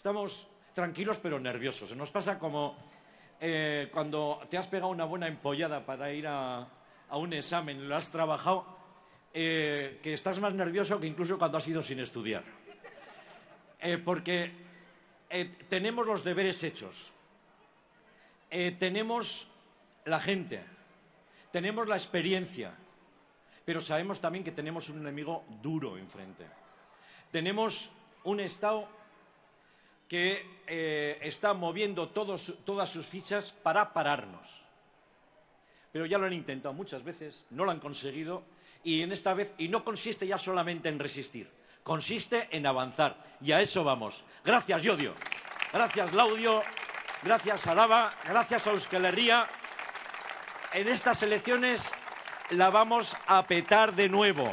estamos tranquilos pero nerviosos. Nos pasa como eh, cuando te has pegado una buena empollada para ir a, un examen, lo has trabajado, eh, que estás más nervioso que incluso cuando has ido sin estudiar. Eh, porque tenemos los deberes hechos, tenemos la gente, tenemos la experiencia, pero sabemos también que tenemos un enemigo duro enfrente. Tenemos un Estado que eh, está moviendo todas sus fichas para pararnos. Pero ya lo han intentado muchas veces, no lo han conseguido y en esta vez y no consiste ya solamente en resistir, consiste en avanzar y a eso vamos. Gracias Yodio, gracias Laudio, gracias Araba, gracias a Euskal Herria. En estas elecciones la vamos a petar de nuevo.